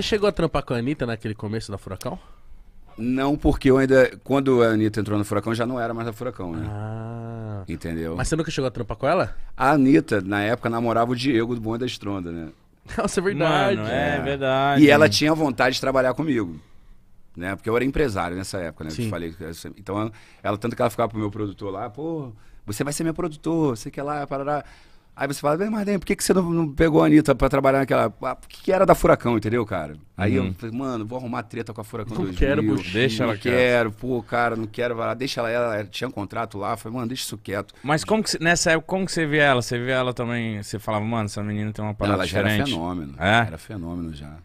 Você chegou a trampar com a Anitta naquele começo da Furacão? Não, porque eu ainda. Quando a Anitta entrou no Furacão, já não era mais da Furacão, né? Ah. Entendeu? Mas você nunca chegou a trampar com ela? A Anitta, na época, namorava o Diego do Bom da Estronda, né? Nossa, é verdade. Mano, é, é, verdade. E ela tinha vontade de trabalhar comigo. Né? Porque eu era empresário nessa época, né? Eu te falei. Então, ela, tanto que ela ficava pro meu produtor lá, pô, você vai ser meu produtor, você quer lá, parará. Aí você fala, mas Daniel, por que, que você não, não pegou a Anitta pra trabalhar naquela. O que era da Furacão, entendeu, cara? Aí uhum. eu falei, mano, vou arrumar treta com a Furacão não 2000. Quero, buchinho, deixa ela não quero, pô, cara, não quero, vai lá, deixa ela, ela tinha um contrato lá, falei, mano, deixa isso quieto. Mas como que, nessa época, como que você via ela? Você via ela também, você falava, mano, essa menina tem uma parada ela diferente. Ela já era fenômeno, é? era fenômeno já.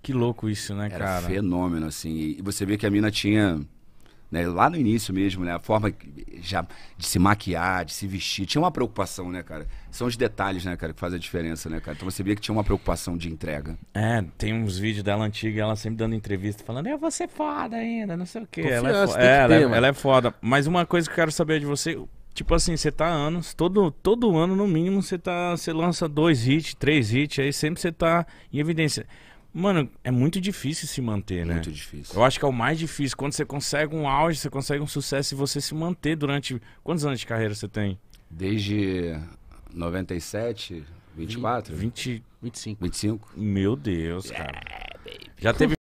Que louco isso, né, era cara? Era fenômeno, assim, e você vê que a mina tinha né? Lá no início mesmo, né? A forma já de se maquiar, de se vestir, tinha uma preocupação, né, cara? São os detalhes, né, cara, que faz a diferença, né, cara? Então você via que tinha uma preocupação de entrega. É, tem uns vídeos dela antiga, ela sempre dando entrevista, falando, eu vou ser foda ainda, não sei o quê. Ela é, É, ela, ter, é, ela é foda. Mas uma coisa que eu quero saber de você, tipo assim, você tá anos, todo, todo ano no mínimo você tá, você lança dois hits, três hits, aí sempre você tá em evidência. Mano, é muito difícil se manter, né? Muito difícil. Eu acho que é o mais difícil. Quando você consegue um auge, você consegue um sucesso e você se manter durante. Quantos anos de carreira você tem? Desde 97, 24? 20, 25. 25. Meu Deus, cara. É, yeah, já teve